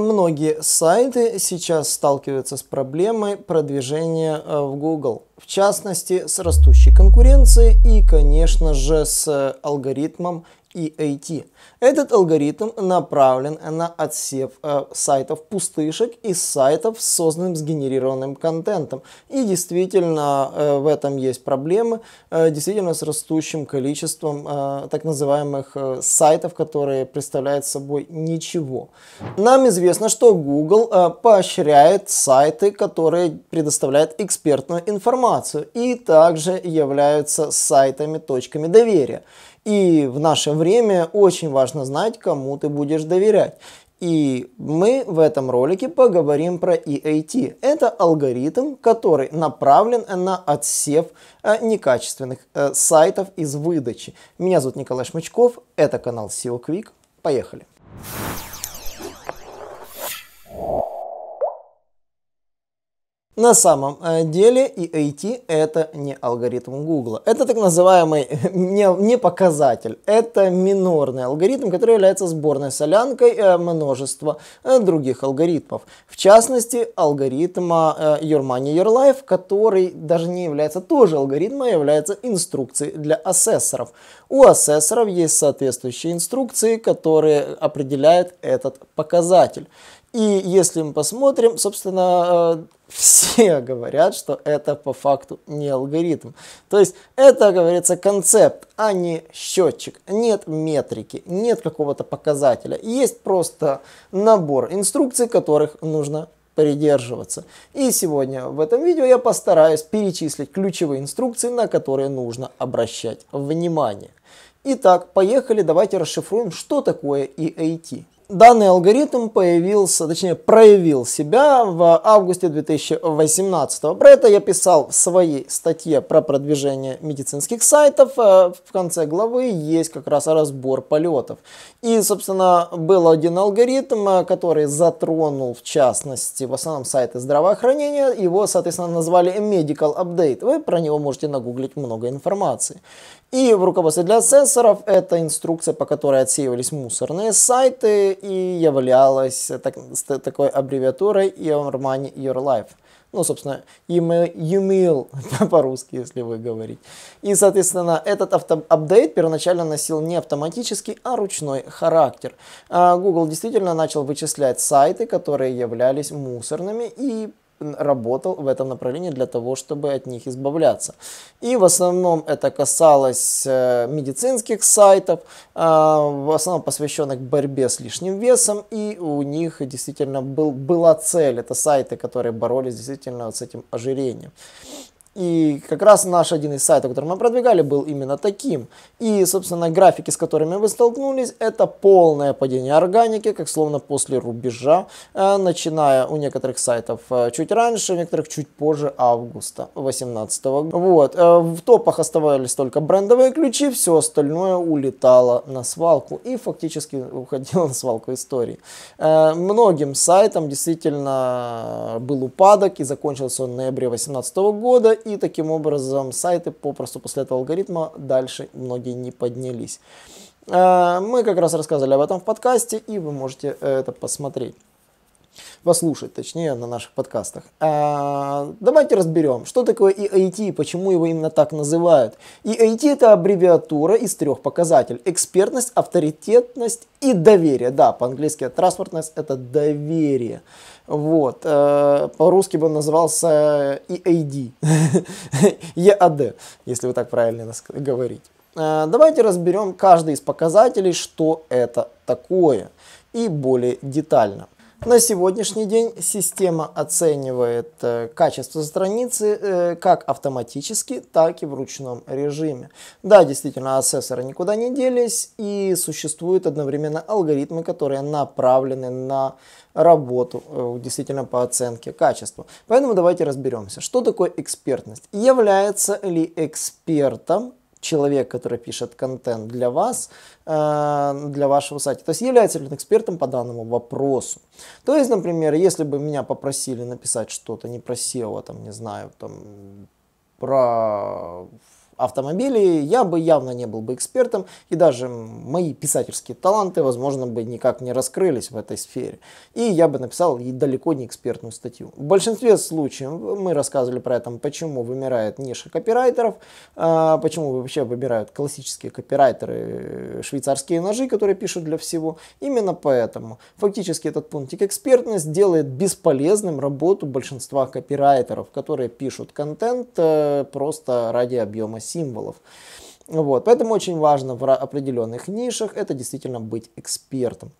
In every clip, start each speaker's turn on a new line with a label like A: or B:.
A: многие сайты сейчас сталкиваются с проблемой продвижения э, в Google. В частности, с растущей конкуренцией и, конечно же, с э, алгоритмом EAT. Этот алгоритм направлен на отсев э, сайтов пустышек и сайтов с созданным сгенерированным контентом. И действительно э, в этом есть проблемы, э, действительно с растущим количеством э, так называемых э, сайтов, которые представляют собой ничего. Нам известно, что Google э, поощряет сайты, которые предоставляют экспертную информацию и также являются сайтами точками доверия. И в наше время очень важно знать, кому ты будешь доверять. И мы в этом ролике поговорим про EAT. Это алгоритм, который направлен на отсев э, некачественных э, сайтов из выдачи. Меня зовут Николай Шмычков, это канал SEO Quick. Поехали! Поехали! На самом э, деле EAT это не алгоритм Google. Это так называемый не, не показатель. Это минорный алгоритм, который является сборной солянкой э, множества э, других алгоритмов. В частности, алгоритма Your Money, Your Life, который даже не является тоже алгоритмом, а является инструкцией для ассессоров. У ассессоров есть соответствующие инструкции, которые определяют этот показатель. И если мы посмотрим, собственно, э, все говорят, что это по факту не алгоритм. То есть это, говорится, концепт, а не счетчик. Нет метрики, нет какого-то показателя. Есть просто набор инструкций, которых нужно придерживаться. И сегодня в этом видео я постараюсь перечислить ключевые инструкции, на которые нужно обращать внимание. Итак, поехали, давайте расшифруем, что такое EAT. Данный алгоритм появился, точнее проявил себя в августе 2018 -го. Про это я писал в своей статье про продвижение медицинских сайтов. Э, в конце главы есть как раз разбор полетов. И, собственно, был один алгоритм, э, который затронул, в частности, в основном сайты здравоохранения. Его, соответственно, назвали Medical Update. Вы про него можете нагуглить много информации. И в руководстве для сенсоров это инструкция, по которой отсеивались мусорные сайты и являлась так, такой аббревиатурой Your Money, Your Life. Ну, собственно, email, email по-русски, если вы говорите. И, соответственно, этот авто апдейт первоначально носил не автоматический, а ручной характер. А Google действительно начал вычислять сайты, которые являлись мусорными, и работал в этом направлении для того, чтобы от них избавляться. И в основном это касалось э, медицинских сайтов, а, в основном посвященных борьбе с лишним весом, и у них действительно был, была цель, это сайты, которые боролись действительно с этим ожирением. И как раз наш один из сайтов, который мы продвигали, был именно таким. И, собственно, графики, с которыми вы столкнулись, это полное падение органики, как словно после рубежа, э, начиная у некоторых сайтов э, чуть раньше, у некоторых чуть позже августа 2018 года. Вот. Э, в топах оставались только брендовые ключи, все остальное улетало на свалку и фактически уходило на свалку истории. Многим сайтам действительно был упадок и закончился он в ноябре 2018 года и таким образом сайты попросту после этого алгоритма дальше многие не поднялись. А, мы как раз рассказывали об этом в подкасте, и вы можете э, это посмотреть послушать, точнее, на наших подкастах. А, давайте разберем, что такое EIT и почему его именно так называют. EIT – это аббревиатура из трех показателей. Экспертность, авторитетность и доверие. Да, по-английски trustworthiness это доверие. Вот. Э, по-русски бы он назывался EAD. EAD, если вы так правильно говорить. Э, давайте разберем каждый из показателей, что это такое, и более детально. На сегодняшний день система оценивает э, качество страницы э, как автоматически, так и в ручном режиме. Да, действительно, ассессоры никуда не делись и существуют одновременно алгоритмы, которые направлены на работу э, действительно по оценке качества. Поэтому давайте разберемся, что такое экспертность. Является ли экспертом человек, который пишет контент для вас, э, для вашего сайта. То есть является ли он экспертом по данному вопросу. То есть, например, если бы меня попросили написать что-то не про SEO, а там, не знаю, там, про автомобилей, я бы явно не был бы экспертом, и даже мои писательские таланты, возможно, бы никак не раскрылись в этой сфере. И я бы написал и далеко не экспертную статью. В большинстве случаев мы рассказывали про это, почему вымирает ниша копирайтеров, а, почему вообще выбирают классические копирайтеры э, швейцарские ножи, которые пишут для всего. Именно поэтому фактически этот пунктик экспертность делает бесполезным работу большинства копирайтеров, которые пишут контент э, просто ради объема символов. Вот. Поэтому очень важно в определенных нишах это действительно быть экспертом.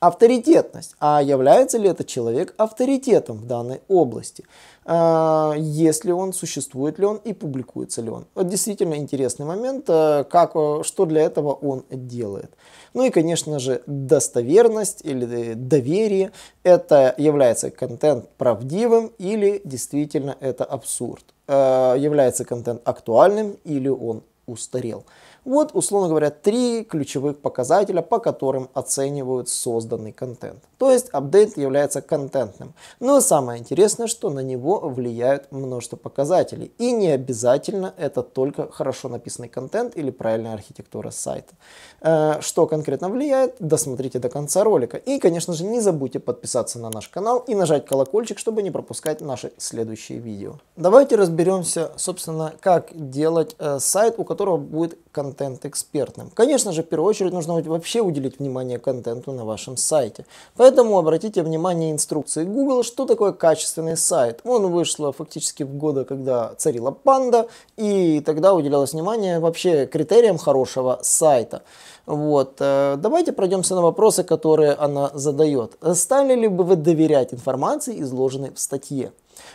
A: Авторитетность. А является ли этот человек авторитетом в данной области? А, Если он, существует ли он и публикуется ли он? Вот действительно интересный момент, э, как, э, что для этого он делает. Ну и, конечно же, достоверность или э, доверие. Это является контент правдивым или действительно это абсурд. Э, является контент актуальным или он устарел. Вот, условно говоря, три ключевых показателя, по которым оценивают созданный контент. То есть апдейт является контентным. Но самое интересное, что на него влияют множество показателей. И не обязательно это только хорошо написанный контент или правильная архитектура сайта. Э, что конкретно влияет, досмотрите до конца ролика. И, конечно же, не забудьте подписаться на наш канал и нажать колокольчик, чтобы не пропускать наши следующие видео. Давайте разберемся, собственно, как делать э, сайт, у которого будет контент контент экспертным. Конечно же, в первую очередь нужно вообще уделить внимание контенту на вашем сайте. Поэтому обратите внимание инструкции Google, что такое качественный сайт. Он вышла фактически в годы, когда царила панда, и тогда уделялось внимание вообще критериям хорошего сайта. Вот. Э, давайте пройдемся на вопросы, которые она задает. Стали ли бы вы доверять информации, изложенной в статье?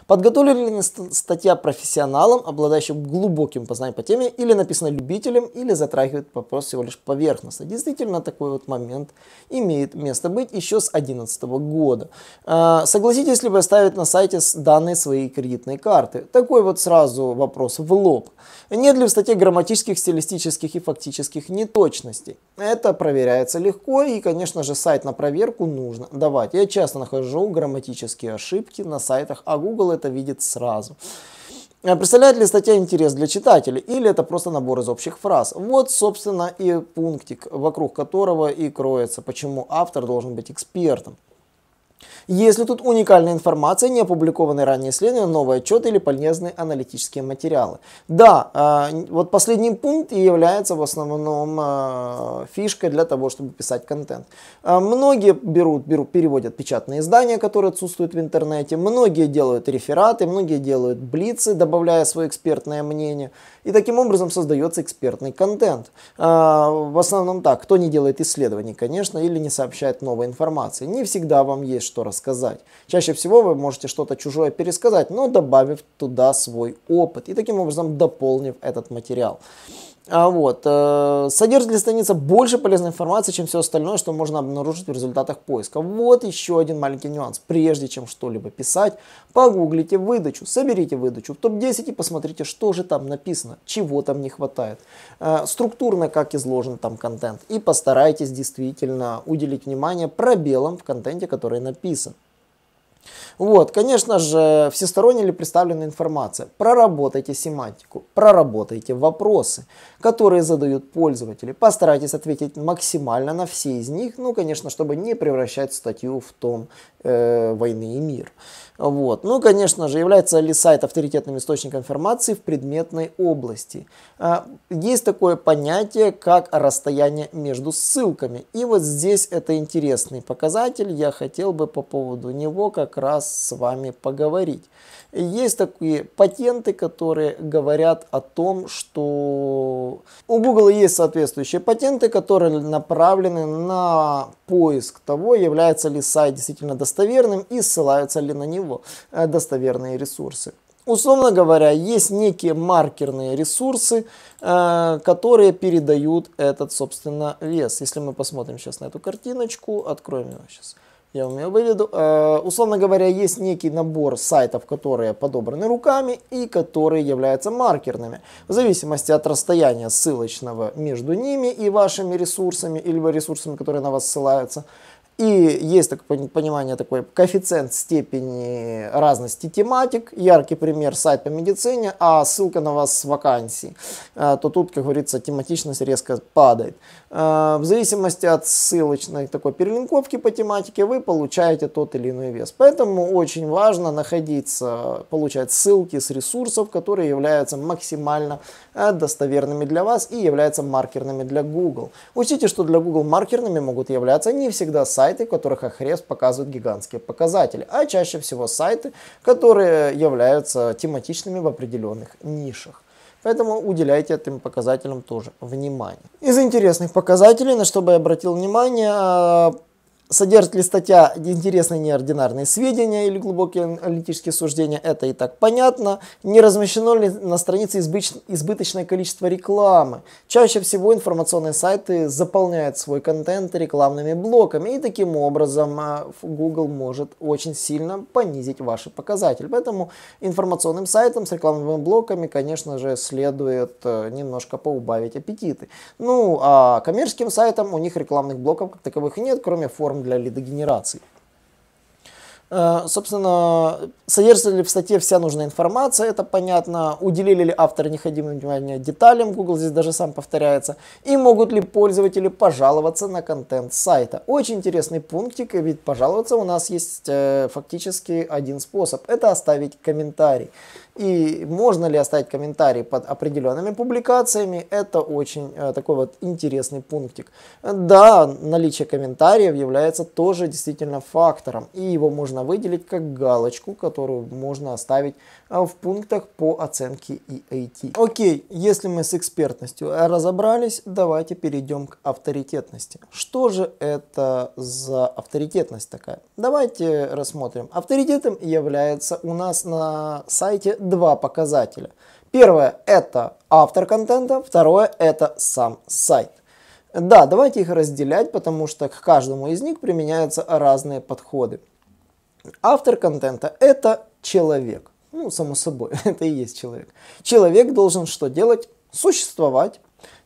A: Подготовлена ли статья профессионалам, обладающим глубоким познанием по теме, или написана любителем, или затрагивает вопрос всего лишь поверхностно. Действительно, такой вот момент имеет место быть еще с 2011 года. Э, согласитесь ли вы оставить на сайте данные своей кредитной карты? Такой вот сразу вопрос в лоб. Нет ли в статье грамматических, стилистических и фактических неточностей? Это проверяется легко и, конечно же, сайт на проверку нужно давать. Я часто нахожу грамматические ошибки на сайтах, а Google это видит сразу. А представляет ли статья интерес для читателей или это просто набор из общих фраз? Вот, собственно, и пунктик, вокруг которого и кроется, почему автор должен быть экспертом если тут уникальная информация, не опубликованные ранее исследования, новый отчет или полезные аналитические материалы. Да, а, вот последний пункт и является в основном а, фишкой для того, чтобы писать контент. А, многие берут, берут, переводят печатные издания, которые отсутствуют в интернете, многие делают рефераты, многие делают блицы, добавляя свое экспертное мнение, и таким образом создается экспертный контент. В основном так, кто не делает исследований, конечно, или не сообщает новой информации. Не всегда вам есть что рассказать рассказать. Чаще всего вы можете что-то чужое пересказать, но добавив туда свой опыт и таким образом дополнив этот материал. А вот, э, содержит ли страница больше полезной информации, чем все остальное, что можно обнаружить в результатах поиска? Вот еще один маленький нюанс. Прежде чем что-либо писать, погуглите выдачу, соберите выдачу в топ-10 и посмотрите, что же там написано, чего там не хватает, э, структурно как изложен там контент. И постарайтесь действительно уделить внимание пробелам в контенте, который написан. Вот, конечно же, всесторонне ли представлена информация? Проработайте семантику, проработайте вопросы, которые задают пользователи. Постарайтесь ответить максимально на все из них, ну, конечно, чтобы не превращать статью в том э, «Войны и мир». Вот. Ну, конечно же, является ли сайт авторитетным источником информации в предметной области? А, есть такое понятие, как расстояние между ссылками. И вот здесь это интересный показатель. Я хотел бы по поводу него как как раз с вами поговорить. Есть такие патенты, которые говорят о том, что у Google есть соответствующие патенты, которые направлены на поиск того, является ли сайт действительно достоверным и ссылаются ли на него э, достоверные ресурсы. Условно говоря, есть некие маркерные ресурсы, э, которые передают этот, собственно, вес. Если мы посмотрим сейчас на эту картиночку, откроем ее сейчас я имел в виду. Э, условно говоря, есть некий набор сайтов, которые подобраны руками и которые являются маркерными. В зависимости от расстояния ссылочного между ними и вашими ресурсами, или ресурсами, которые на вас ссылаются, и есть такое понимание, такой коэффициент степени разности тематик. Яркий пример сайт по медицине, а ссылка на вас с вакансий. Э, то тут, как говорится, тематичность резко падает. Э, в зависимости от ссылочной такой перелинковки по тематике вы получаете тот или иной вес. Поэтому очень важно находиться, получать ссылки с ресурсов, которые являются максимально э, достоверными для вас и являются маркерными для Google. Учтите, что для Google маркерными могут являться не всегда сайты, в которых Ahrefs показывает гигантские показатели, а чаще всего сайты, которые являются тематичными в определенных нишах. Поэтому уделяйте этим показателям тоже внимание. Из интересных показателей, на что бы я обратил внимание, а, Содержит ли статья интересные неординарные сведения или глубокие аналитические суждения, это и так понятно. Не размещено ли на странице избыч... избыточное количество рекламы. Чаще всего информационные сайты заполняют свой контент рекламными блоками, и таким образом а, Google может очень сильно понизить ваши показатели. Поэтому информационным сайтам с рекламными блоками, конечно же, следует э, немножко поубавить аппетиты. Ну, а коммерческим сайтам у них рекламных блоков как таковых нет, кроме форм для лидогенерации. Э, собственно, содержится ли в статье вся нужная информация, это понятно. Уделили ли авторы необходимое внимание деталям, Google здесь даже сам повторяется. И могут ли пользователи пожаловаться на контент сайта. Очень интересный пунктик, ведь пожаловаться у нас есть э, фактически один способ. Это оставить комментарий. И можно ли оставить комментарий под определенными публикациями, это очень э, такой вот интересный пунктик. Да, наличие комментариев является тоже действительно фактором, и его можно выделить как галочку, которую можно оставить э, в пунктах по оценке EAT. А Окей, если мы с экспертностью э, разобрались, давайте перейдем к авторитетности. Что же это за авторитетность такая? Давайте рассмотрим. Авторитетом является у нас на сайте два показателя. Первое – это автор контента, второе – это сам сайт. Да, давайте их разделять, потому что к каждому из них применяются разные подходы. Автор контента – это человек. Ну, само собой, это и есть человек. Человек должен что делать? Существовать,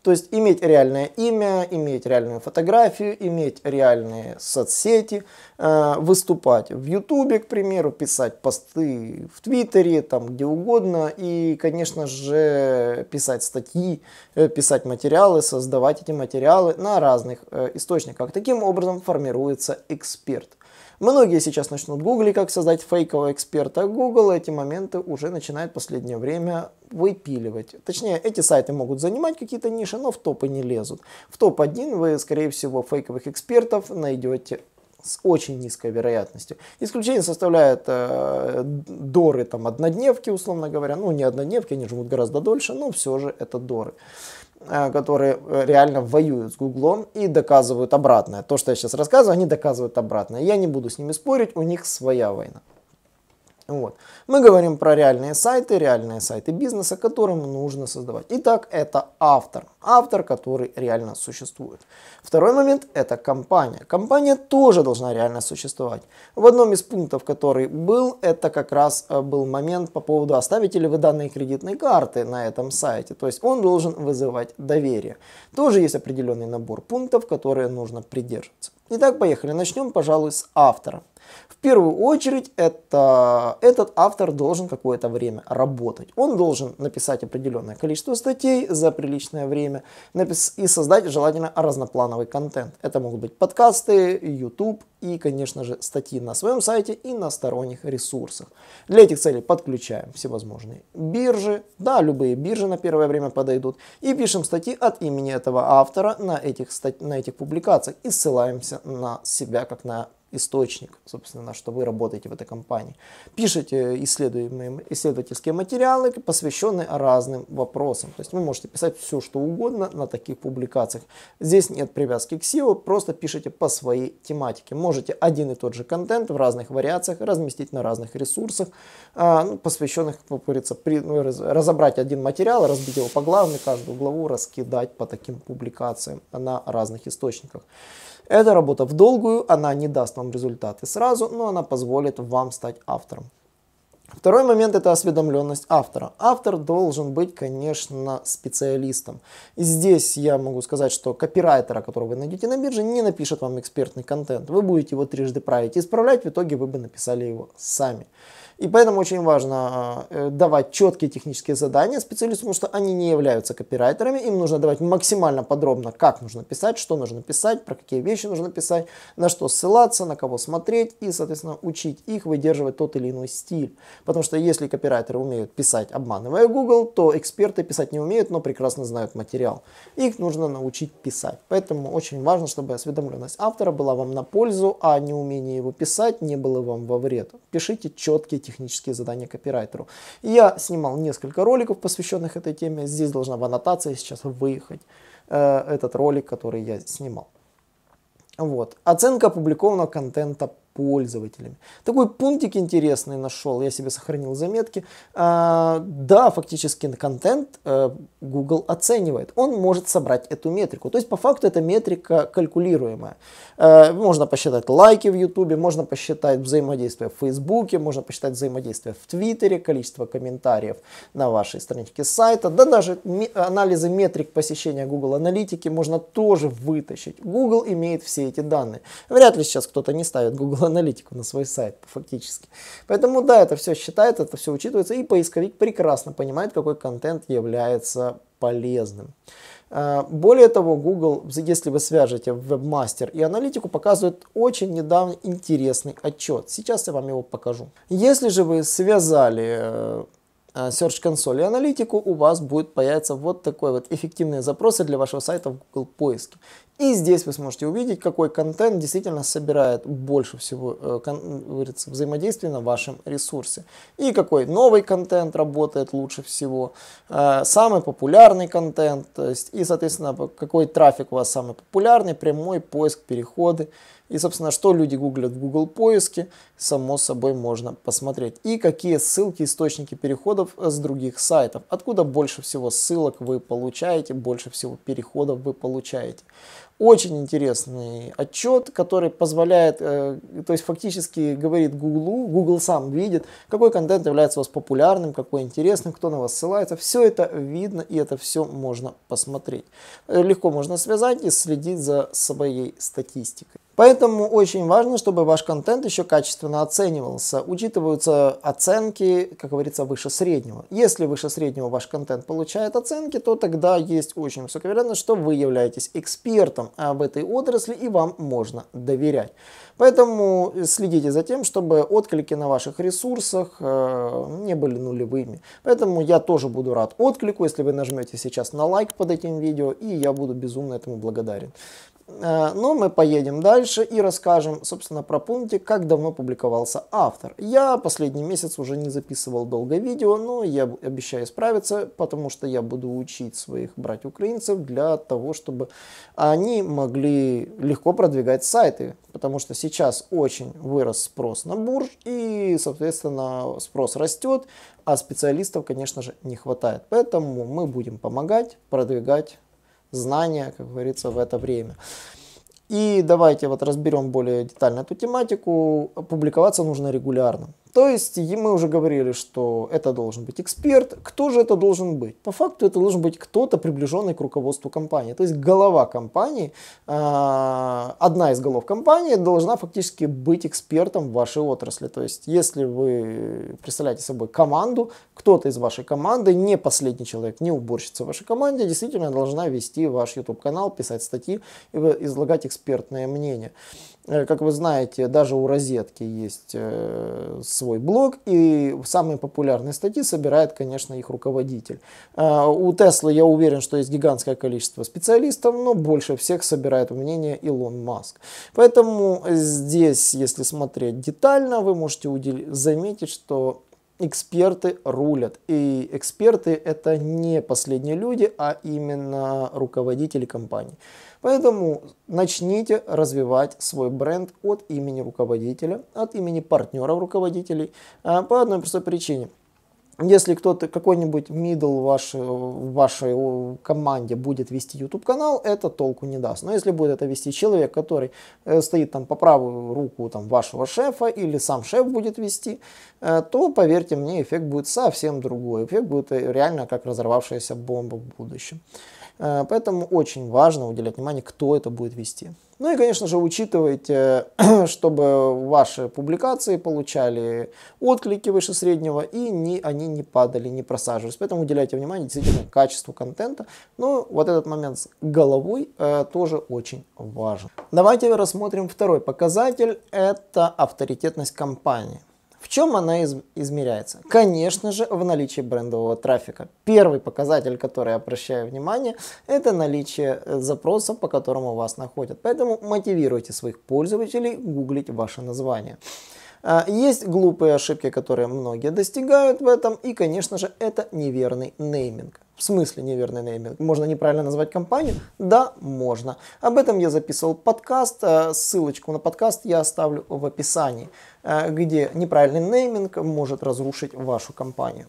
A: то есть иметь реальное имя, иметь реальную фотографию, иметь реальные соцсети, э, выступать в Ютубе, к примеру, писать посты в Твиттере, там где угодно, и, конечно же, писать статьи, э, писать материалы, создавать эти материалы на разных э, источниках. Таким образом формируется эксперт. Многие сейчас начнут гуглить, как создать фейкового эксперта. Google эти моменты уже начинает в последнее время выпиливать. Точнее, эти сайты могут занимать какие-то ниши, но в топы не лезут. В топ-1 вы, скорее всего, фейковых экспертов найдете с очень низкой вероятностью. Исключение составляют э, доры, там, однодневки, условно говоря. Ну, не однодневки, они живут гораздо дольше, но все же это доры. Э, которые э, реально воюют с Гуглом и доказывают обратное. То, что я сейчас рассказываю, они доказывают обратное. Я не буду с ними спорить, у них своя война. Вот. Мы говорим про реальные сайты, реальные сайты бизнеса, которым нужно создавать. Итак, это автор. Автор, который реально существует. Второй момент – это компания. Компания тоже должна реально существовать. В одном из пунктов, который был, это как раз э, был момент по поводу, оставите ли вы данные кредитной карты на этом сайте. То есть он должен вызывать доверие. Тоже есть определенный набор пунктов, которые нужно придерживаться. Итак, поехали. Начнем, пожалуй, с автора. В первую очередь, это, этот автор должен какое-то время работать. Он должен написать определенное количество статей за приличное время напис- и создать желательно разноплановый контент. Это могут быть подкасты, YouTube и, конечно же, статьи на своем сайте и на сторонних ресурсах. Для этих целей подключаем всевозможные биржи, да, любые биржи на первое время подойдут, и пишем статьи от имени этого автора на этих, стать- на этих публикациях и ссылаемся на себя как на источник, собственно, на что вы работаете в этой компании. Пишите исследуемые исследовательские материалы, посвященные разным вопросам. То есть вы можете писать все, что угодно на таких публикациях. Здесь нет привязки к SEO, просто пишите по своей тематике. Можете один и тот же контент в разных вариациях разместить на разных ресурсах, а, ну, посвященных, как говорится, ну, разобрать один материал, разбить его по главной, каждую главу раскидать по таким публикациям на разных источниках. Эта работа в долгую, она не даст вам результаты сразу, но она позволит вам стать автором. Второй момент – это осведомленность автора. Автор должен быть, конечно, специалистом. И здесь я могу сказать, что копирайтера, которого вы найдете на бирже, не напишет вам экспертный контент. Вы будете его трижды править и исправлять, в итоге вы бы написали его сами. И поэтому очень важно а, э, давать четкие технические задания специалистам, потому что они не являются копирайтерами, им нужно давать максимально подробно, как нужно писать, что нужно писать, про какие вещи нужно писать, на что ссылаться, на кого смотреть и, соответственно, учить их выдерживать тот или иной стиль. Потому что если копирайтеры умеют писать, обманывая Google, то эксперты писать не умеют, но прекрасно знают материал. Их нужно научить писать. Поэтому очень важно, чтобы осведомленность автора была вам на пользу, а неумение его писать не было вам во вред. Пишите четкие технические задания копирайтеру. И я снимал несколько роликов, посвященных этой теме. Здесь должна в аннотации сейчас выехать э, этот ролик, который я снимал. Вот. Оценка опубликованного контента пользователями. Такой пунктик интересный нашел, я себе сохранил заметки. А, да, фактически контент э, Google оценивает, он может собрать эту метрику. То есть по факту эта метрика калькулируемая. Э, можно посчитать лайки в YouTube, можно посчитать взаимодействие в Facebook, можно посчитать взаимодействие в Твиттере, количество комментариев на вашей страничке сайта, да даже анализы метрик посещения Google Аналитики можно тоже вытащить. Google имеет все эти данные. Вряд ли сейчас кто-то не ставит Google аналитику на свой сайт фактически. Поэтому да, это все считается, это все учитывается, и поисковик прекрасно понимает, какой контент является полезным. А, более того, Google, если вы свяжете вебмастер и аналитику, показывает очень недавно интересный отчет. Сейчас я вам его покажу. Если же вы связали э, э, Search Console и аналитику, у вас будет появиться вот такой вот эффективные запросы для вашего сайта в Google поиске. И здесь вы сможете увидеть, какой контент действительно собирает больше всего э, взаимодействия на вашем ресурсе. И какой новый контент работает лучше всего, э, самый популярный контент, то есть, и, соответственно, какой трафик у вас самый популярный, прямой поиск, переходы. И, собственно, что люди гуглят в Google поиске, само собой можно посмотреть. И какие ссылки, источники переходов э, с других сайтов. Откуда больше всего ссылок вы получаете, больше всего переходов вы получаете. Очень интересный отчет, который позволяет, э, то есть фактически говорит Google, Google сам видит, какой контент является у вас популярным, какой интересным, кто на вас ссылается. Все это видно и это все можно посмотреть. Э, легко можно связать и следить за своей статистикой. Поэтому очень важно, чтобы ваш контент еще качественно оценивался. Учитываются оценки, как говорится, выше среднего. Если выше среднего ваш контент получает оценки, то тогда есть очень высокая вероятность, что вы являетесь экспертом а в этой отрасли и вам можно доверять. Поэтому следите за тем, чтобы отклики на ваших ресурсах э, не были нулевыми. Поэтому я тоже буду рад отклику, если вы нажмете сейчас на лайк под этим видео, и я буду безумно этому благодарен. Э, но мы поедем дальше и расскажем, собственно, про пунктик, как давно публиковался автор. Я последний месяц уже не записывал долго видео, но я обещаю исправиться, потому что я буду учить своих братьев-украинцев для того, чтобы они могли легко продвигать сайты, потому что сейчас очень вырос спрос на бурж, и, соответственно, спрос растет, а специалистов, конечно же, не хватает. Поэтому мы будем помогать продвигать знания, как говорится, в это время. И давайте вот разберем более детально эту тематику. Публиковаться нужно регулярно. То есть мы уже говорили, что это должен быть эксперт. Кто же это должен быть? По факту это должен быть кто-то приближенный к руководству компании. То есть голова компании, а, одна из голов компании должна фактически быть экспертом в вашей отрасли. То есть если вы представляете собой команду, кто-то из вашей команды, не последний человек, не уборщица в вашей команде, действительно должна вести ваш YouTube-канал, писать статьи, и излагать экспертное мнение. Э, как вы знаете, даже у розетки есть свой э, свой блог, и самые популярные статьи собирает, конечно, их руководитель. А, у Теслы я уверен, что есть гигантское количество специалистов, но больше всех собирает мнение Илон Маск. Поэтому здесь, если смотреть детально, вы можете заметить, что эксперты рулят. И эксперты это не последние люди, а именно руководители компании. Поэтому начните развивать свой бренд от имени руководителя, от имени партнеров руководителей а, по одной простой причине – если кто-то, какой-нибудь middle э, в вашей, в вашей команде будет вести YouTube канал, это толку не даст. Но если будет это вести человек, который э, стоит там по правую руку там, вашего шефа или сам шеф будет вести, э, то, поверьте мне, эффект будет совсем другой. Эффект будет реально как разорвавшаяся бомба в будущем. Э, поэтому очень важно уделять внимание, кто это будет вести. Ну и, конечно же, учитывайте, э, чтобы ваши публикации получали отклики выше среднего и не, они не падали, не просаживались. Поэтому уделяйте внимание действительно качеству контента. Но ну, вот этот момент с головой э, тоже очень важен. Давайте рассмотрим второй показатель. Это авторитетность компании. В чем она из измеряется? Конечно же, в наличии брендового трафика. Первый показатель, который я обращаю внимание, это наличие э, запроса, по которому вас находят. Поэтому мотивируйте своих пользователей гуглить ваше название. А, есть глупые ошибки, которые многие достигают в этом, и, конечно же, это неверный нейминг. В смысле неверный нейминг? Можно неправильно назвать компанию? Да, можно. Об этом я записывал подкаст. Э, ссылочку на подкаст я оставлю в описании, э, где неправильный нейминг может разрушить вашу компанию.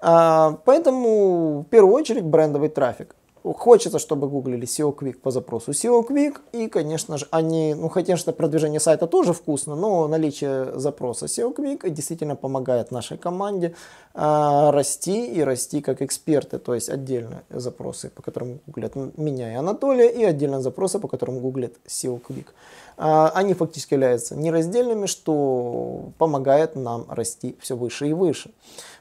A: Э, поэтому в первую очередь брендовый трафик. Хочется, чтобы гуглили SEO Quick по запросу SEO Quick. И, конечно же, они, ну, хотя что продвижение сайта тоже вкусно, но наличие запроса SEO Quick действительно помогает нашей команде э, расти и расти как эксперты. То есть отдельно запросы, по которым гуглят меня и Анатолия, и отдельно запросы, по которым гуглят SEO Quick. Э, они фактически являются нераздельными, что помогает нам расти все выше и выше.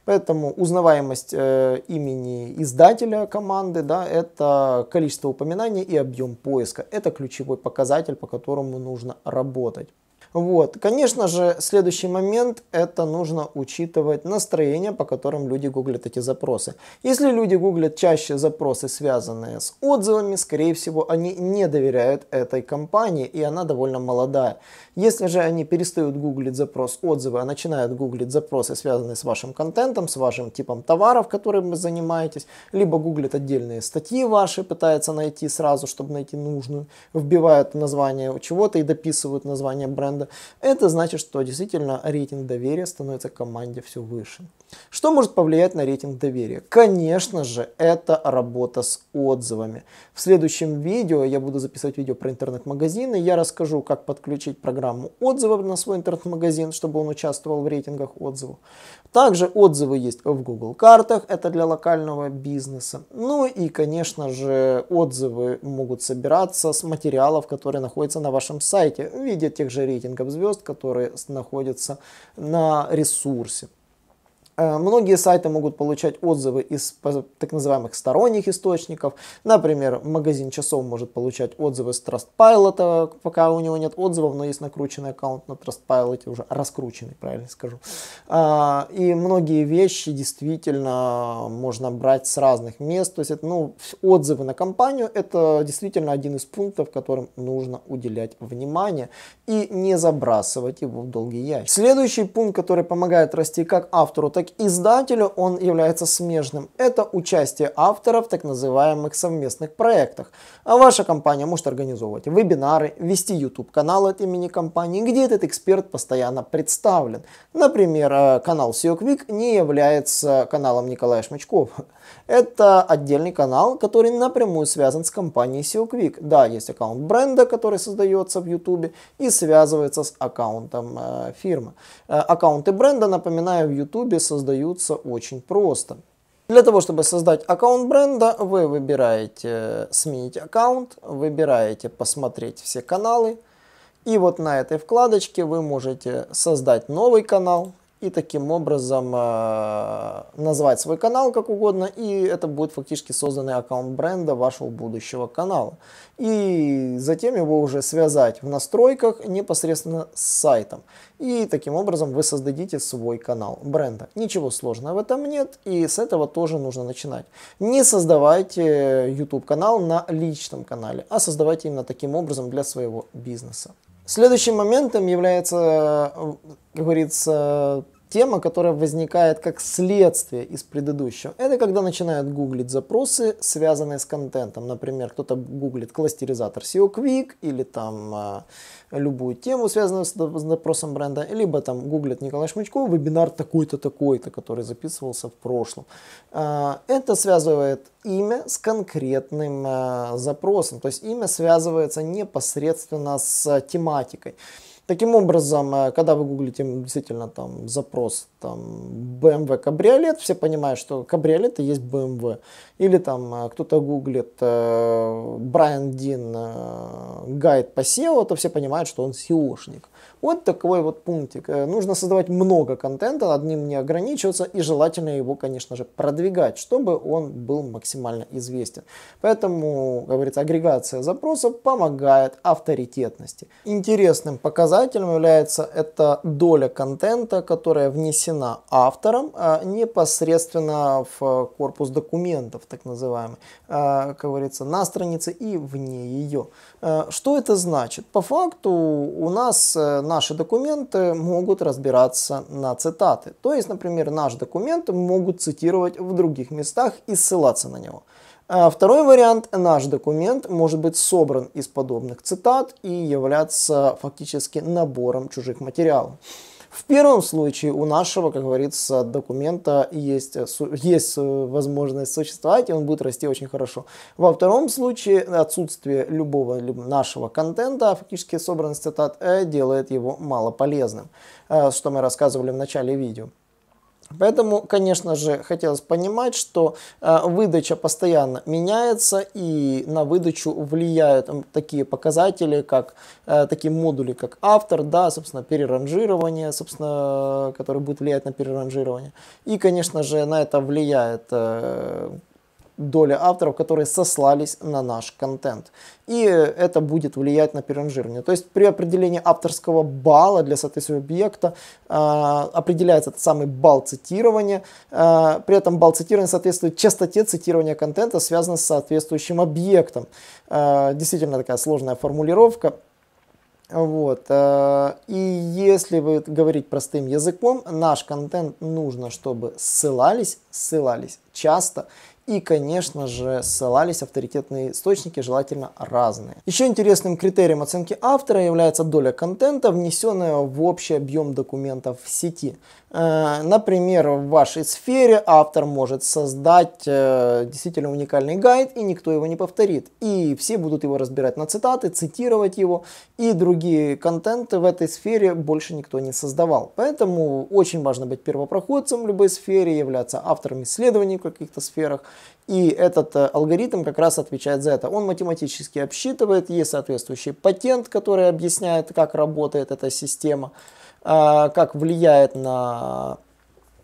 A: Поэтому узнаваемость э, имени издателя команды, да, это количество упоминаний и объем поиска. Это ключевой показатель, по которому нужно работать. Вот. Конечно же, следующий момент – это нужно учитывать настроение, по которым люди гуглят эти запросы. Если люди гуглят чаще запросы, связанные с отзывами, скорее всего, они не доверяют этой компании, и она довольно молодая. Если же они перестают гуглить запрос отзывы, а начинают гуглить запросы, связанные с вашим контентом, с вашим типом товаров, которым вы занимаетесь, либо гуглят отдельные статьи ваши, пытаются найти сразу, чтобы найти нужную, вбивают название чего-то и дописывают название бренда, команда, это значит, что действительно рейтинг доверия становится команде все выше. Что может повлиять на рейтинг доверия? Конечно же, это работа с отзывами. В следующем видео я буду записывать видео про интернет-магазины. Я расскажу, как подключить программу отзывов на свой интернет-магазин, чтобы он участвовал в рейтингах отзывов. Также отзывы есть в Google картах, это для локального бизнеса. Ну и, конечно же, отзывы могут собираться с материалов, которые находятся на вашем сайте, в виде тех же рейтингов звезд, которые находятся на ресурсе. Э, многие сайты могут получать отзывы из так называемых сторонних источников. Например, магазин часов может получать отзывы с Trustpilot, э, пока у него нет отзывов, но есть накрученный аккаунт на Trustpilot, уже раскрученный, правильно скажу. А, и многие вещи действительно можно брать с разных мест. То есть это, ну, отзывы на компанию – это действительно один из пунктов, которым нужно уделять внимание и не забрасывать его в долгий ящик. Следующий пункт, который помогает расти как автору, так к издателю он является смежным. Это участие авторов в так называемых совместных проектах. А ваша компания может организовывать вебинары, вести YouTube канал от имени компании, где этот эксперт постоянно представлен. Например, э, канал SEO Quick не является каналом Николая Шмачков Это отдельный канал, который напрямую связан с компанией SEO Quick. Да, есть аккаунт бренда, который создается в YouTube и связывается с аккаунтом э, фирмы. Э, аккаунты бренда, напоминаю, в YouTube создаются создаются очень просто. Для того, чтобы создать аккаунт бренда, вы выбираете э, «Сменить аккаунт», выбираете «Посмотреть все каналы», и вот на этой вкладочке вы можете создать новый канал и таким образом э, назвать свой канал как угодно, и это будет фактически созданный аккаунт бренда вашего будущего канала. И затем его уже связать в настройках непосредственно с сайтом. И таким образом вы создадите свой канал бренда. Ничего сложного в этом нет, и с этого тоже нужно начинать. Не создавайте YouTube канал на личном канале, а создавайте именно таким образом для своего бизнеса. Следующим моментом является, как говорится, тема, которая возникает как следствие из предыдущего. Это когда начинают гуглить запросы, связанные с контентом. Например, кто-то гуглит кластеризатор SEO Quick или там а, любую тему, связанную с запросом бренда, либо там гуглят Николай Шмычков, вебинар такой-то, такой-то, который записывался в прошлом. А, это связывает имя с конкретным а, запросом, то есть имя связывается непосредственно с тематикой. Таким образом, э, когда вы гуглите действительно там запрос там BMW кабриолет, все понимают, что кабриолет и есть BMW. Или там э, кто-то гуглит э, Брайан Дин гайд по SEO, то все понимают, что он SEOшник. Вот такой вот пунктик. Э, нужно создавать много контента, одним не ограничиваться и желательно его, конечно же, продвигать, чтобы он был максимально известен. Поэтому, говорится, агрегация запросов помогает авторитетности. Интересным показателем является эта доля контента, которая внесена автором а непосредственно в корпус документов, так называемый, э, как говорится, на странице и вне ее. Э, что это значит? По факту у нас наши документы могут разбираться на цитаты. То есть, например, наш документ могут цитировать в других местах и ссылаться на него. А второй вариант – наш документ может быть собран из подобных цитат и являться фактически набором чужих материалов. В первом случае у нашего, как говорится, документа есть, э, есть э, возможность существовать, и он будет расти очень хорошо. Во втором случае отсутствие любого нашего контента, фактически собранность цитат, э, делает его малополезным, что мы рассказывали в начале видео. Поэтому, конечно же, хотелось понимать, что э, выдача постоянно меняется, и на выдачу влияют э, такие показатели, как э, такие модули, как автор, да, собственно, переранжирование, собственно, э, которое будет влиять на переранжирование. И, конечно же, на это влияет э, доля авторов, которые сослались на наш контент. И это будет влиять на переранжирование. То есть при определении авторского балла для соответствующего объекта э, определяется этот самый балл цитирования. Э, при этом балл цитирования соответствует частоте цитирования контента, связанного с соответствующим объектом. Э, действительно такая сложная формулировка. Вот. И если вы говорить простым языком, наш контент нужно, чтобы ссылались, ссылались часто и, конечно же, ссылались авторитетные источники, желательно разные. Еще интересным критерием оценки автора является доля контента, внесенная в общий объем документов в сети. Э, например, в вашей сфере автор может создать э, действительно уникальный гайд, и никто его не повторит. И все будут его разбирать на цитаты, цитировать его, и другие контенты в этой сфере больше никто не создавал. Поэтому очень важно быть первопроходцем в любой сфере, являться автором исследований в каких-то сферах. И этот э, алгоритм как раз отвечает за это. Он математически обсчитывает, есть соответствующий патент, который объясняет, как работает эта система. А, как влияет на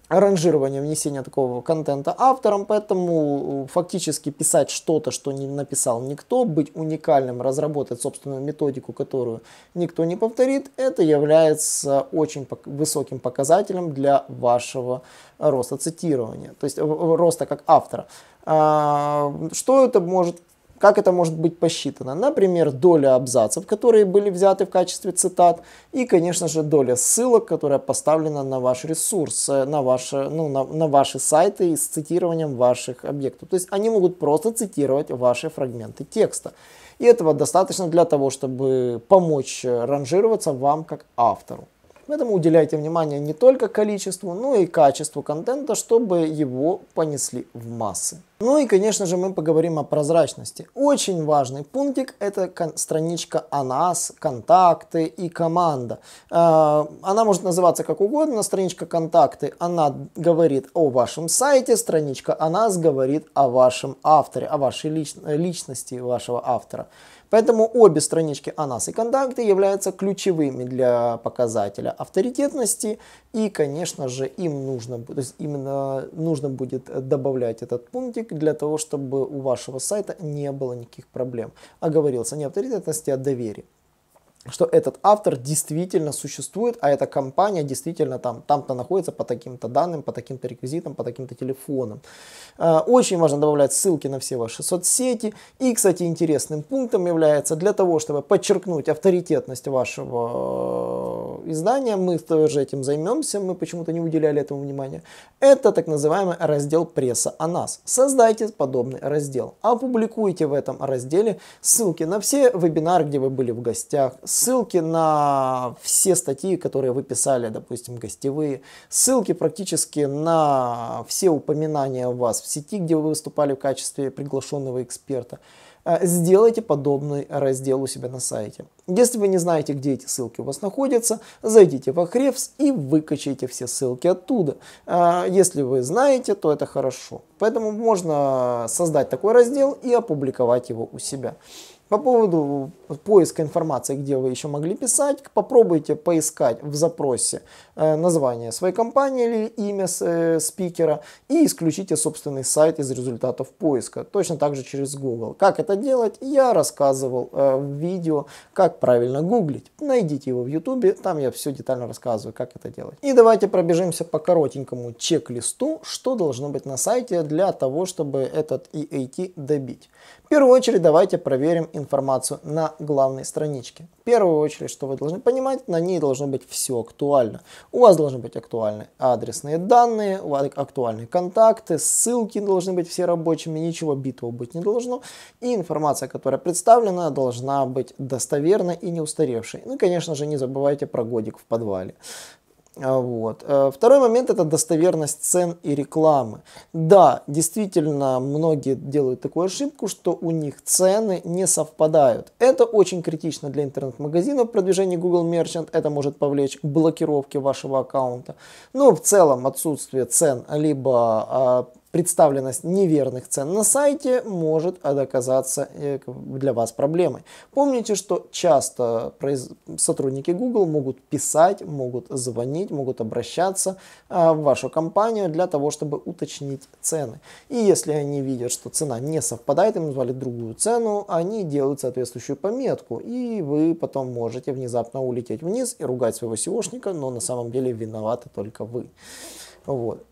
A: ранжирование внесения такого контента автором, поэтому э, фактически писать что-то, что не написал никто, быть уникальным, разработать собственную методику, которую никто не повторит, это является очень высоким показателем для вашего роста цитирования, то есть э, роста как автора. А, что это может как это может быть посчитано? Например, доля абзацев, которые были взяты в качестве цитат, и, конечно же, доля ссылок, которая поставлена на ваш ресурс, э, на ваши, ну, на, на ваши сайты с цитированием ваших объектов. То есть они могут просто цитировать ваши фрагменты текста. И этого достаточно для того, чтобы помочь э, ранжироваться вам как автору. Поэтому уделяйте внимание не только количеству, но и качеству контента, чтобы его понесли в массы. Ну и, конечно же, мы поговорим о прозрачности. Очень важный пунктик – это страничка о нас, контакты и команда. А, она может называться как угодно. Страничка контакты, она говорит о вашем сайте, страничка о нас говорит о вашем авторе, о вашей личности вашего автора. Поэтому обе странички о нас и контакты являются ключевыми для показателя авторитетности. И, конечно же, им нужно, то есть именно нужно будет добавлять этот пунктик для того, чтобы у вашего сайта не было никаких проблем. Оговорился не авторитетности, а доверия что этот автор действительно существует, а эта компания действительно там, там-то находится по таким-то данным, по таким-то реквизитам, по таким-то телефонам. А, очень важно добавлять ссылки на все ваши соцсети. И, кстати, интересным пунктом является для того, чтобы подчеркнуть авторитетность вашего э, издания, мы тоже этим займемся, мы почему-то не уделяли этому внимания. Это так называемый раздел пресса о нас. Создайте подобный раздел, опубликуйте в этом разделе ссылки на все вебинары, где вы были в гостях, ссылки на все статьи, которые вы писали, допустим, гостевые, ссылки практически на все упоминания о вас в сети, где вы выступали в качестве приглашенного эксперта. Э, сделайте подобный раздел у себя на сайте. Если вы не знаете, где эти ссылки у вас находятся, зайдите в Ahrefs и выкачайте все ссылки оттуда. Э, если вы знаете, то это хорошо. Поэтому можно создать такой раздел и опубликовать его у себя. По поводу э, поиска информации, где вы еще могли писать, попробуйте поискать в запросе э, название своей компании или имя э, спикера и исключите собственный сайт из результатов поиска, точно так же через Google. Как это делать, я рассказывал в видео, как правильно гуглить. Найдите его в YouTube, там я все детально рассказываю, как это делать. И давайте пробежимся по коротенькому чек-листу, что должно быть на сайте для того, чтобы этот EAT добить. В первую очередь давайте проверим информацию информацию на главной страничке. В первую очередь, что вы должны понимать, на ней должно быть все актуально. У вас должны быть актуальные адресные данные, у вас актуальные контакты, ссылки должны быть все рабочими, ничего битого быть не должно. И информация, которая представлена, должна быть достоверной и не устаревшей. Ну и, конечно же, не забывайте про годик в подвале. А, вот. Э, второй момент – это достоверность цен и рекламы. Да, действительно, многие делают такую ошибку, что у них цены не совпадают. Это очень критично для интернет-магазинов продвижения Google Merchant. Это может повлечь блокировки вашего аккаунта. Но в целом отсутствие цен либо а, представленность неверных цен на сайте может оказаться э, для вас проблемой. Помните, что часто сотрудники Google могут писать, могут звонить, могут обращаться а, в вашу компанию для того, чтобы уточнить цены. И если они видят, что цена не совпадает, им назвали другую цену, они делают соответствующую пометку, и вы потом можете внезапно улететь вниз и ругать своего SEOшника, но на самом деле виноваты только вы. Вот.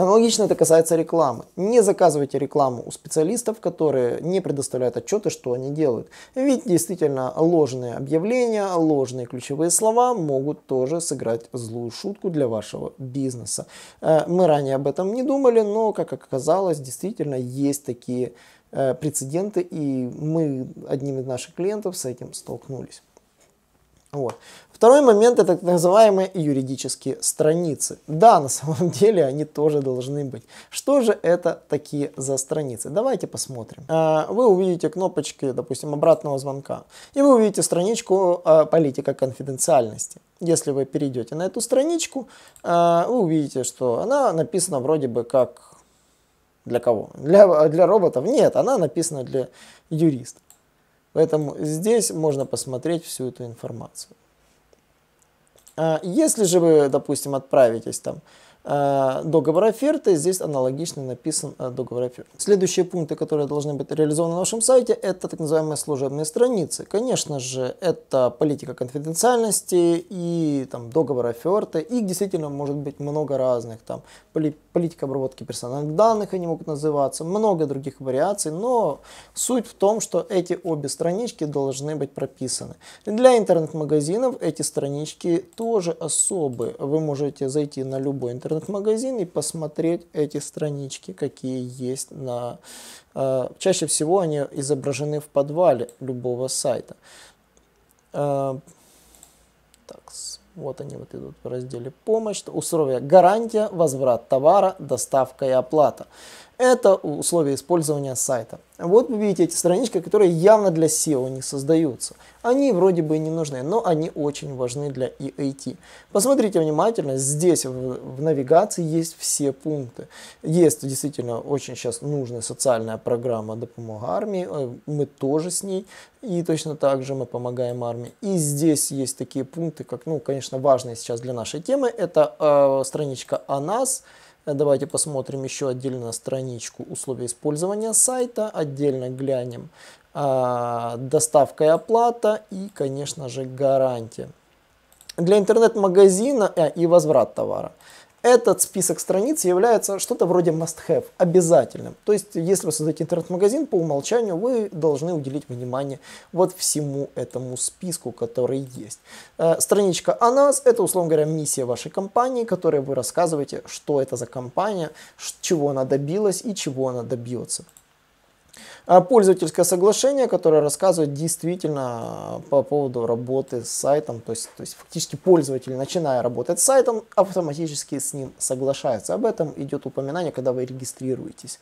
A: Аналогично это касается рекламы. Не заказывайте рекламу у специалистов, которые не предоставляют отчеты, что они делают. Ведь действительно ложные объявления, ложные ключевые слова могут тоже сыграть злую шутку для вашего бизнеса. Э, мы ранее об этом не думали, но, как оказалось, действительно есть такие э, прецеденты, и мы одним из наших клиентов с этим столкнулись. Вот. Второй момент – это так называемые юридические страницы. Да, на самом деле они тоже должны быть. Что же это такие за страницы? Давайте посмотрим. А, вы увидите кнопочки, допустим, обратного звонка. И вы увидите страничку а, «Политика конфиденциальности». Если вы перейдете на эту страничку, а, вы увидите, что она написана вроде бы как для кого? Для, для роботов? Нет, она написана для юристов. Поэтому здесь можно посмотреть всю эту информацию. А если же вы, допустим, отправитесь там а, договор оферты, здесь аналогично написан а, договор оферты. Следующие пункты, которые должны быть реализованы на нашем сайте, это так называемые служебные страницы. Конечно же, это политика конфиденциальности и там, договор оферты. Их действительно может быть много разных. Там, политика обработки персональных данных они могут называться, много других вариаций, но суть в том, что эти обе странички должны быть прописаны. Для интернет-магазинов эти странички тоже особые. Вы можете зайти на любой интернет-магазин и посмотреть эти странички, какие есть на... Э, чаще всего они изображены в подвале любого сайта. Э, так, вот они вот идут в разделе «Помощь». Условия – гарантия, возврат товара, доставка и оплата. Это условия использования сайта. Вот вы видите эти странички, которые явно для SEO не создаются. Они вроде бы не нужны, но они очень важны для EAT. Посмотрите внимательно, здесь в, в навигации есть все пункты. Есть действительно очень сейчас нужная социальная программа «Допомога армии», э, мы тоже с ней, и точно так же мы помогаем армии. И здесь есть такие пункты, как, ну, конечно, важные сейчас для нашей темы, это э, страничка «О нас», Э, давайте посмотрим еще отдельно страничку условия использования сайта, отдельно глянем а, доставка и оплата и, конечно же, гарантия. Для интернет-магазина а, и возврат товара этот список страниц является что-то вроде must-have, обязательным. То есть, если вы создаете интернет-магазин, по умолчанию вы должны уделить внимание вот всему этому списку, который есть. Э, страничка о нас – это, условно говоря, миссия вашей компании, которой вы рассказываете, что это за компания, чего она добилась и чего она добьется. А пользовательское соглашение, которое рассказывает действительно а, по поводу работы с сайтом, то есть, то есть фактически пользователь, начиная работать с сайтом, автоматически с ним соглашается. Об этом идет упоминание, когда вы регистрируетесь.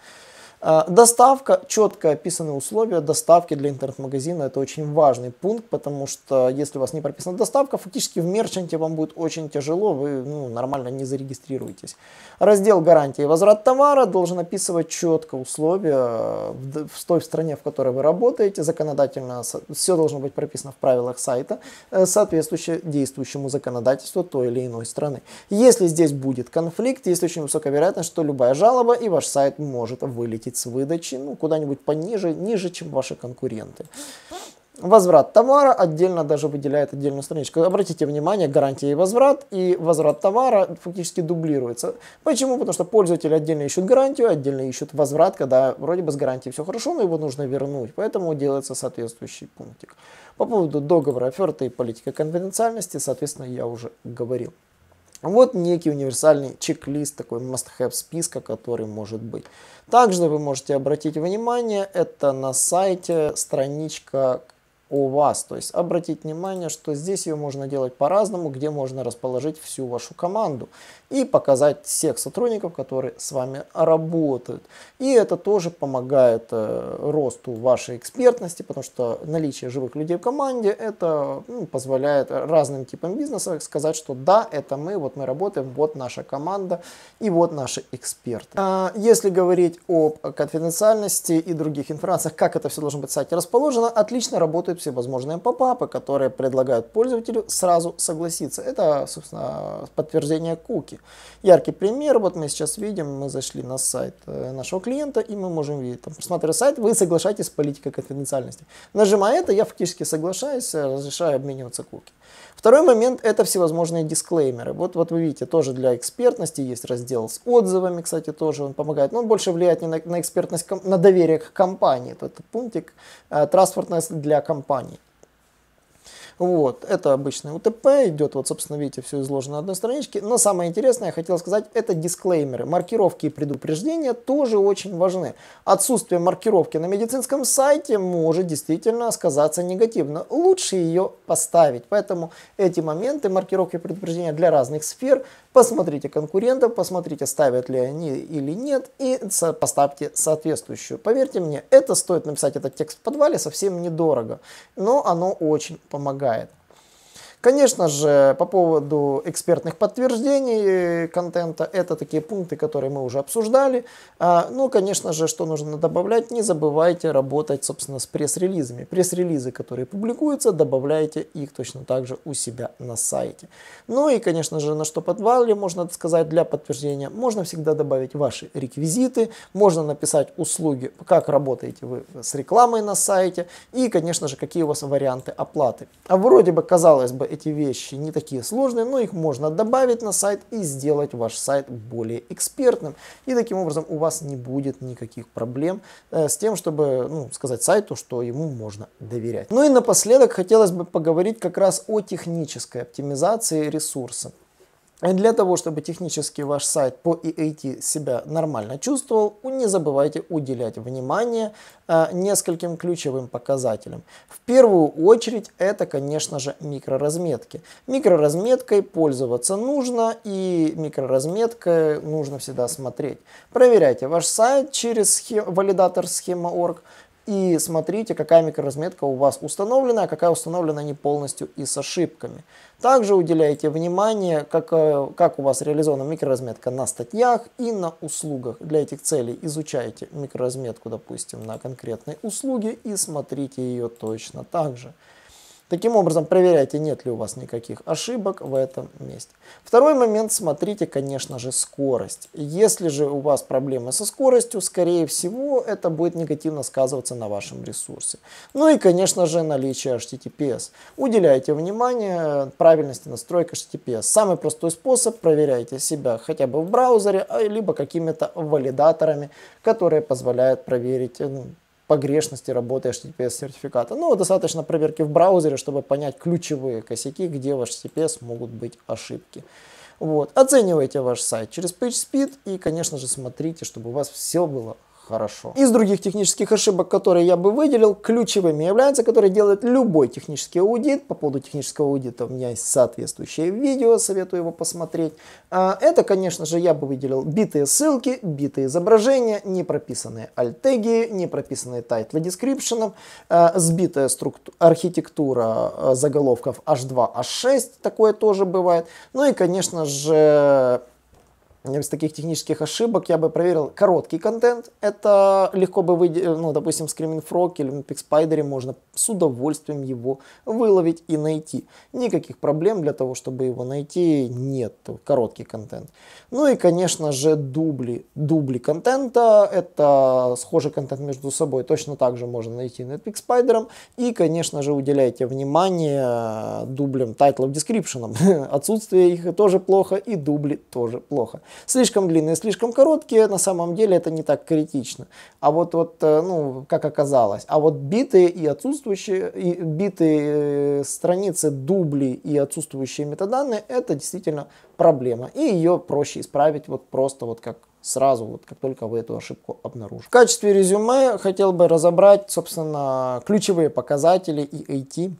A: Э, доставка, четко описаны условия доставки для интернет-магазина, это очень важный пункт, потому что если у вас не прописана доставка, фактически в мерчанте вам будет очень тяжело, вы ну, нормально не зарегистрируетесь. Раздел гарантии и возврат товара должен описывать четко условия э, в той стране, в которой вы работаете, законодательно все должно быть прописано в правилах сайта, э, соответствующее действующему законодательству той или иной страны. Если здесь будет конфликт, есть очень высокая вероятность, что любая жалоба и ваш сайт может вылететь птиц выдачи, ну, куда-нибудь пониже, ниже, чем ваши конкуренты. Возврат товара отдельно даже выделяет отдельную страничку. Обратите внимание, гарантия и возврат, и возврат товара фактически дублируется. Почему? Потому что пользователи отдельно ищут гарантию, отдельно ищут возврат, когда вроде бы с гарантией все хорошо, но его нужно вернуть. Поэтому делается соответствующий пунктик. По поводу договора оферты и политика конфиденциальности, соответственно, я уже говорил. Вот некий универсальный чек-лист, такой must-have списка, который может быть. Также вы можете обратить внимание, это на сайте страничка у вас. То есть обратить внимание, что здесь ее можно делать по-разному, где можно расположить всю вашу команду и показать всех сотрудников, которые с вами работают. И это тоже помогает э, росту вашей экспертности, потому что наличие живых людей в команде, это ну, позволяет разным типам бизнеса сказать, что да, это мы, вот мы работаем, вот наша команда и вот наши эксперты. А если говорить о конфиденциальности и других информациях, как это все должно быть в расположено, отлично работает использует всевозможные попапы, которые предлагают пользователю сразу согласиться. Это, собственно, подтверждение куки. Яркий пример, вот мы сейчас видим, мы зашли на сайт э, нашего клиента, и мы можем видеть, там, просматривая сайт, вы соглашаетесь с политикой конфиденциальности. Нажимая это, я фактически соглашаюсь, э, разрешаю обмениваться куки. Второй момент – это всевозможные дисклеймеры. Вот, вот вы видите, тоже для экспертности есть раздел с отзывами, кстати, тоже он помогает. Но он больше влияет не на, на экспертность, на доверие к компании. Это пунктик э, – трансфертность для, комп, компаний. Вот, это обычный УТП, идет, вот, собственно, видите, все изложено на одной страничке. Но самое интересное, я хотел сказать, это дисклеймеры. Маркировки и предупреждения тоже очень важны. Отсутствие маркировки на медицинском сайте может действительно сказаться негативно. Лучше ее поставить. Поэтому эти моменты, маркировки и предупреждения для разных сфер, посмотрите конкурентов, посмотрите, ставят ли они или нет, и поставьте соответствующую. Поверьте мне, это стоит написать этот текст в подвале совсем недорого, но оно очень помогает. Конечно же, по поводу экспертных подтверждений э, контента, это такие пункты, которые мы уже обсуждали. А, ну, конечно же, что нужно добавлять, не забывайте работать, собственно, с пресс-релизами. Пресс-релизы, которые публикуются, добавляйте их точно так же у себя на сайте. Ну и, конечно же, на что подвали, можно сказать, для подтверждения, можно всегда добавить ваши реквизиты, можно написать услуги, как работаете вы с рекламой на сайте и, конечно же, какие у вас варианты оплаты. А вроде бы, казалось бы, эти вещи не такие сложные, но их можно добавить на сайт и сделать ваш сайт более экспертным. И таким образом у вас не будет никаких проблем э, с тем, чтобы ну, сказать сайту, что ему можно доверять. Ну и напоследок хотелось бы поговорить как раз о технической оптимизации ресурса для того, чтобы технически ваш сайт по EAT себя нормально чувствовал, не забывайте уделять внимание а, нескольким ключевым показателям. В первую очередь это, конечно же, микроразметки. Микроразметкой пользоваться нужно и микроразметкой нужно всегда смотреть. Проверяйте ваш сайт через схем, валидатор схема.org и смотрите, какая микроразметка у вас установлена, а какая установлена не полностью и с ошибками. Также уделяйте внимание, как, э, как у вас реализована микроразметка на статьях и на услугах. Для этих целей изучайте микроразметку, допустим, на конкретной услуге и смотрите ее точно так же. Таким образом, проверяйте, нет ли у вас никаких ошибок в этом месте. Второй момент, смотрите, конечно же, скорость. Если же у вас проблемы со скоростью, скорее всего, это будет негативно сказываться на вашем ресурсе. Ну и, конечно же, наличие HTTPS. Уделяйте внимание правильности настройки HTTPS. Самый простой способ, проверяйте себя хотя бы в браузере, а, либо какими-то валидаторами, которые позволяют проверить погрешности работы HTTPS-сертификата. Ну, достаточно проверки в браузере, чтобы понять ключевые косяки, где в HTTPS могут быть ошибки. Вот. Оценивайте ваш сайт через PageSpeed и, конечно же, смотрите, чтобы у вас все было хорошо. Из других технических ошибок, которые я бы выделил, ключевыми являются, которые делает любой технический аудит. По поводу технического аудита у меня есть соответствующее видео, советую его посмотреть. А, это, конечно же, я бы выделил битые ссылки, битые изображения, не прописанные альтеги, не прописанные тайтлы дескрипшенов, а, сбитая структура, архитектура а, заголовков H2, H6, такое тоже бывает. Ну и, конечно же, из таких технических ошибок я бы проверил короткий контент. Это легко бы, выйти, э, ну, допустим, в Screaming Frog или в Spider можно с удовольствием его выловить и найти. Никаких проблем для того, чтобы его найти, нет. Короткий контент. Ну и, конечно же, дубли. Дубли контента. Это схожий контент между собой. Точно так же можно найти на Epic Spider. И, конечно же, уделяйте внимание дублям тайтлов дескрипшеном. Отсутствие их тоже плохо и дубли тоже плохо. Слишком длинные, слишком короткие, на самом деле это не так критично. А вот, вот э, ну, как оказалось, а вот битые и отсутствующие, и битые э, страницы, дубли и отсутствующие метаданные, это действительно проблема. И ее проще исправить вот просто вот как сразу, вот как только вы эту ошибку обнаружите. В качестве резюме хотел бы разобрать, собственно, ключевые показатели и IT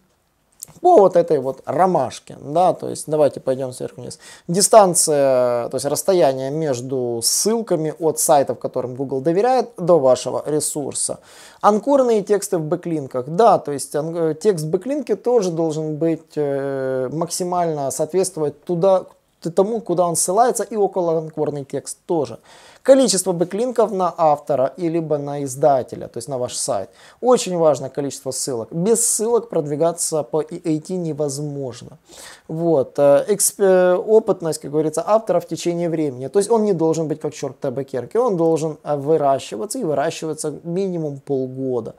A: по вот этой вот ромашке, да, то есть давайте пойдем сверху вниз. Дистанция, то есть расстояние между ссылками от сайтов, которым Google доверяет, до вашего ресурса. Анкорные тексты в бэклинках, да, то есть э, текст бэклинки тоже должен быть э, максимально соответствовать туда, тому, куда он ссылается, и около анкорный текст тоже. Количество бэклинков на автора и либо на издателя, то есть на ваш сайт. Очень важно количество ссылок. Без ссылок продвигаться по EAT невозможно. Вот. Э, эксп... Э, опытность, как говорится, автора в течение времени. То есть он не должен быть как черт табакерки, он должен э, выращиваться и выращиваться минимум полгода.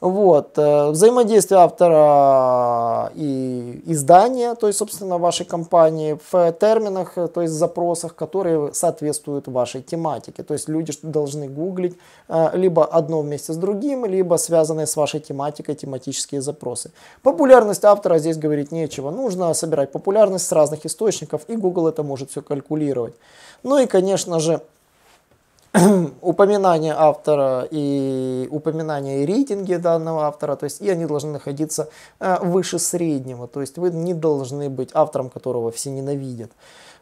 A: Вот. Э, взаимодействие автора и издания, то есть, собственно, вашей компании в терминах, э, то есть запросах, которые соответствуют вашей тематике. То есть люди должны гуглить э, либо одно вместе с другим, либо связанные с вашей тематикой тематические запросы. Популярность автора здесь говорить нечего. Нужно собирать популярность с разных источников, и Google это может все калькулировать. Ну и, конечно же, упоминание автора и упоминание и рейтинги данного автора, то есть и они должны находиться э, выше среднего, то есть вы не должны быть автором, которого все ненавидят.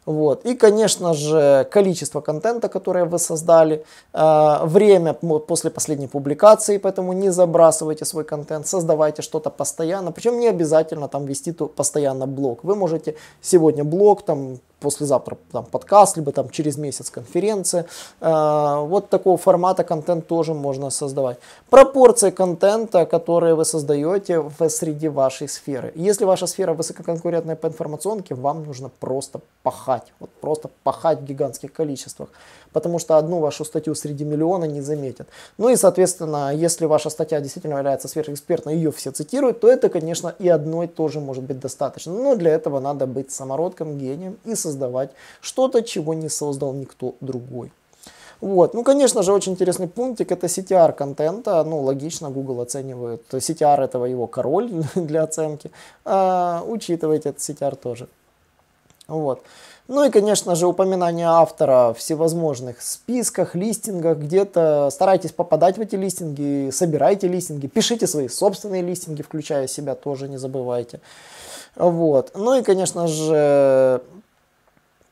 A: Вот. И, конечно же, количество контента, которое вы создали, э, время после последней публикации, поэтому не забрасывайте свой контент, создавайте что-то постоянно, причем не обязательно там вести постоянно блог. Вы можете сегодня блог, там послезавтра там подкаст, либо там через месяц конференция. Э, вот такого формата контент тоже можно создавать. Пропорции контента, которые вы создаете в среди вашей сферы. Если ваша сфера высококонкурентная по информационке, вам нужно просто пахать. Вот просто пахать в гигантских количествах потому что одну вашу статью среди миллиона не заметят. Ну и, соответственно, если ваша статья действительно является сверхэкспертной, ее все цитируют, то это, конечно, и одной тоже может быть достаточно. Но для этого надо быть самородком, гением и создавать что-то, чего не создал никто другой. Вот. Ну, конечно же, очень интересный пунктик – это CTR контента. Ну, логично, Google оценивает. CTR – этого его король для оценки. А, учитывайте этот CTR тоже. Вот. Ну и, конечно же, упоминание автора в всевозможных списках, листингах, где-то старайтесь попадать в эти листинги, собирайте листинги, пишите свои собственные листинги, включая себя, тоже не забывайте. Вот. Ну и, конечно же,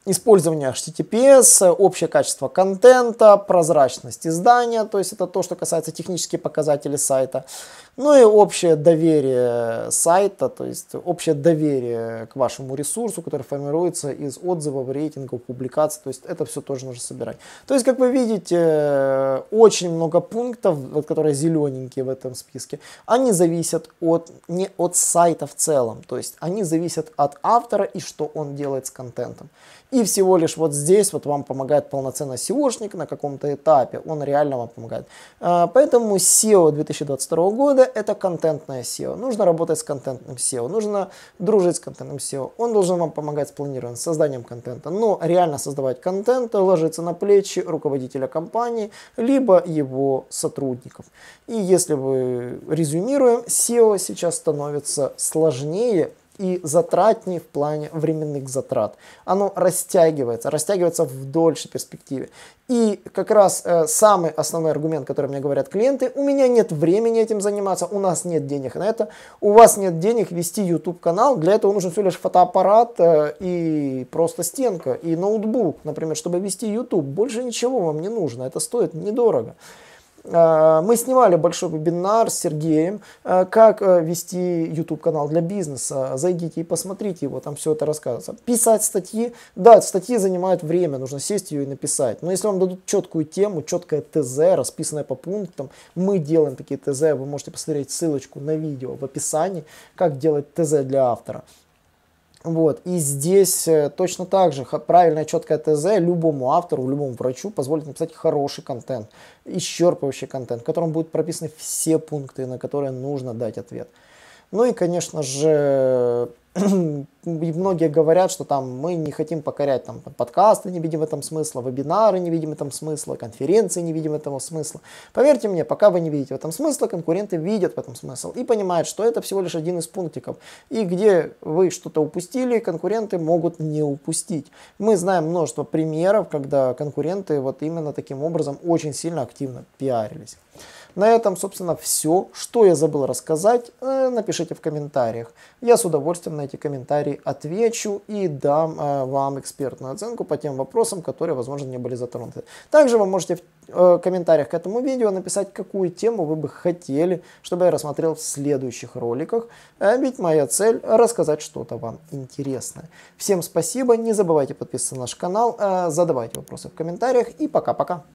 A: использование HTTPS, общее качество контента, прозрачность издания, то есть это то, что касается технических показателей сайта, ну и общее доверие сайта, то есть общее доверие к вашему ресурсу, который формируется из отзывов, рейтингов, публикаций, то есть это все тоже нужно собирать. То есть, как вы видите, очень много пунктов, вот, которые зелененькие в этом списке, они зависят от, не от сайта в целом, то есть они зависят от автора и что он делает с контентом. И всего лишь вот здесь вот вам помогает полноценно SEOшник на каком-то этапе, он реально вам помогает. А, поэтому SEO 2022 года это контентное SEO. Нужно работать с контентным SEO, нужно дружить с контентным SEO. Он должен вам помогать с планированием, с созданием контента. Но реально создавать контент ложится на плечи руководителя компании, либо его сотрудников. И если мы резюмируем, SEO сейчас становится сложнее, и затратнее в плане временных затрат. Оно растягивается, растягивается в дольшей перспективе. И как раз э, самый основной аргумент, который мне говорят клиенты, у меня нет времени этим заниматься, у нас нет денег на это, у вас нет денег вести YouTube канал, для этого нужен всего лишь фотоаппарат э, и просто стенка, и ноутбук, например, чтобы вести YouTube. Больше ничего вам не нужно, это стоит недорого. Э, мы снимали большой вебинар с Сергеем, э, как э, вести YouTube канал для бизнеса. Зайдите и посмотрите его, там все это рассказывается. Писать статьи, да, статьи занимают время, нужно сесть ее и написать. Но если вам дадут четкую тему, четкое ТЗ, расписанное по пунктам, мы делаем такие ТЗ, вы можете посмотреть ссылочку на видео в описании, как делать ТЗ для автора. Вот. И здесь э, точно так же правильное четкое ТЗ любому автору, любому врачу позволит написать хороший контент, исчерпывающий контент, в котором будут прописаны все пункты, на которые нужно дать ответ. Ну и, конечно же, и многие говорят, что там мы не хотим покорять там подкасты, не видим в этом смысла, вебинары не видим в этом смысла, конференции не видим этого смысла. Поверьте мне, пока вы не видите в этом смысла, конкуренты видят в этом смысл и понимают, что это всего лишь один из пунктиков. И где вы что-то упустили, конкуренты могут не упустить. Мы знаем множество примеров, когда конкуренты вот именно таким образом очень сильно активно пиарились. На этом, собственно, все. Что я забыл рассказать, э, напишите в комментариях. Я с удовольствием на эти комментарии отвечу и дам э, вам экспертную оценку по тем вопросам, которые, возможно, не были затронуты. Также вы можете в э, комментариях к этому видео написать, какую тему вы бы хотели, чтобы я рассмотрел в следующих роликах. Ведь моя цель рассказать что-то вам интересное. Всем спасибо, не забывайте подписываться на наш канал, задавайте вопросы в комментариях и пока-пока.